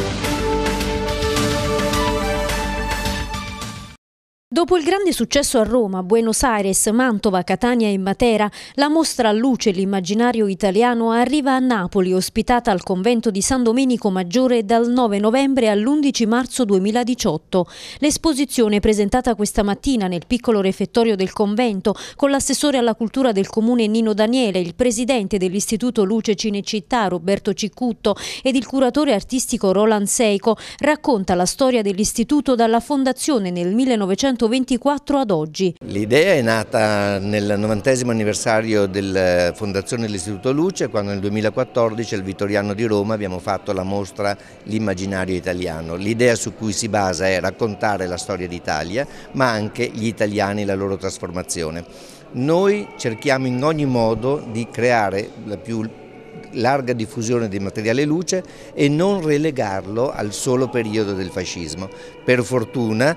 Thank you. Dopo il grande successo a Roma, Buenos Aires, Mantova, Catania e Matera, la mostra Luce l'immaginario italiano arriva a Napoli, ospitata al convento di San Domenico Maggiore dal 9 novembre all'11 marzo 2018. L'esposizione presentata questa mattina nel piccolo refettorio del convento con l'assessore alla cultura del comune Nino Daniele, il presidente dell'Istituto Luce Cinecittà Roberto Ciccutto ed il curatore artistico Roland Seico racconta la storia dell'istituto dalla fondazione nel 1900 1924 ad oggi. L'idea è nata nel 90 anniversario della eh, fondazione dell'Istituto Luce, quando nel 2014 al Vittoriano di Roma abbiamo fatto la mostra L'immaginario italiano. L'idea su cui si basa è raccontare la storia d'Italia, ma anche gli italiani e la loro trasformazione. Noi cerchiamo in ogni modo di creare la più larga diffusione di materiale luce e non relegarlo al solo periodo del fascismo. Per fortuna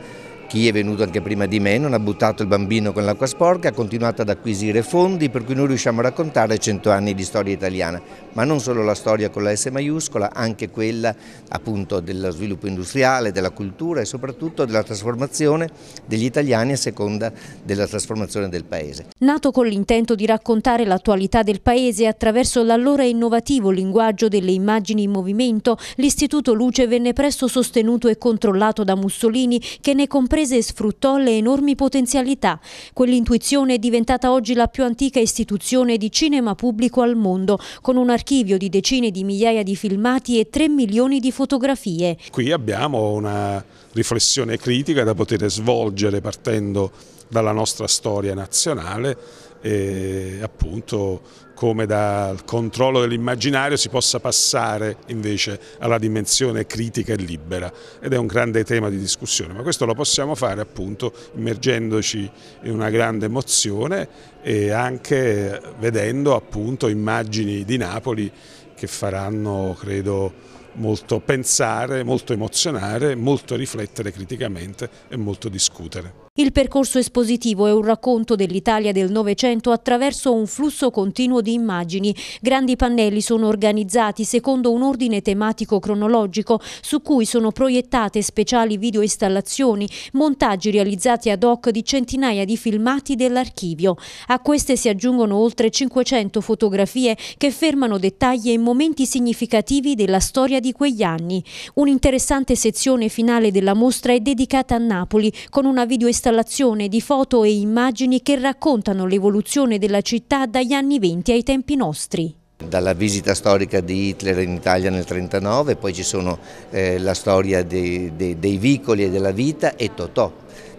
chi è venuto anche prima di me non ha buttato il bambino con l'acqua sporca, ha continuato ad acquisire fondi per cui noi riusciamo a raccontare 100 anni di storia italiana, ma non solo la storia con la S maiuscola, anche quella appunto dello sviluppo industriale, della cultura e soprattutto della trasformazione degli italiani a seconda della trasformazione del paese. Nato con l'intento di raccontare l'attualità del paese attraverso l'allora innovativo linguaggio delle immagini in movimento, l'Istituto Luce venne presto sostenuto e controllato da Mussolini che ne comprese imprese sfruttò le enormi potenzialità. Quell'intuizione è diventata oggi la più antica istituzione di cinema pubblico al mondo, con un archivio di decine di migliaia di filmati e 3 milioni di fotografie. Qui abbiamo una riflessione critica da poter svolgere partendo dalla nostra storia nazionale e appunto come dal controllo dell'immaginario si possa passare invece alla dimensione critica e libera ed è un grande tema di discussione, ma questo lo possiamo fare appunto immergendoci in una grande emozione e anche vedendo appunto immagini di Napoli che faranno credo molto pensare, molto emozionare, molto riflettere criticamente e molto discutere. Il percorso espositivo è un racconto dell'Italia del Novecento attraverso un flusso continuo di immagini. Grandi pannelli sono organizzati secondo un ordine tematico cronologico su cui sono proiettate speciali videoinstallazioni, montaggi realizzati ad hoc di centinaia di filmati dell'archivio. A queste si aggiungono oltre 500 fotografie che fermano dettagli e momenti significativi della storia di quegli anni. Un'interessante sezione finale della mostra è dedicata a Napoli, con una videoinstallazione di foto e immagini che raccontano l'evoluzione della città dagli anni 20 ai tempi nostri dalla visita storica di Hitler in Italia nel 1939, poi ci sono eh, la storia dei, dei, dei vicoli e della vita e Totò,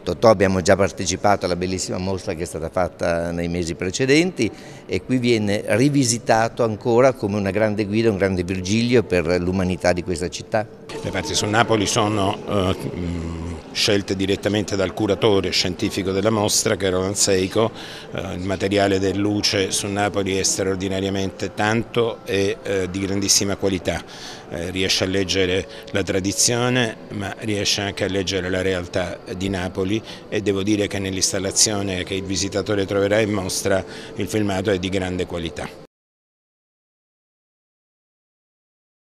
Totò abbiamo già partecipato alla bellissima mostra che è stata fatta nei mesi precedenti e qui viene rivisitato ancora come una grande guida, un grande Virgilio per l'umanità di questa città. Le eh, parti sul Napoli sono eh, scelte direttamente dal curatore scientifico della mostra, che era Lanzeico. Eh, il materiale del Luce su Napoli è straordinariamente tanto e eh, di grandissima qualità. Eh, riesce a leggere la tradizione, ma riesce anche a leggere la realtà di Napoli e devo dire che nell'installazione che il visitatore troverà in mostra il filmato è di grande qualità.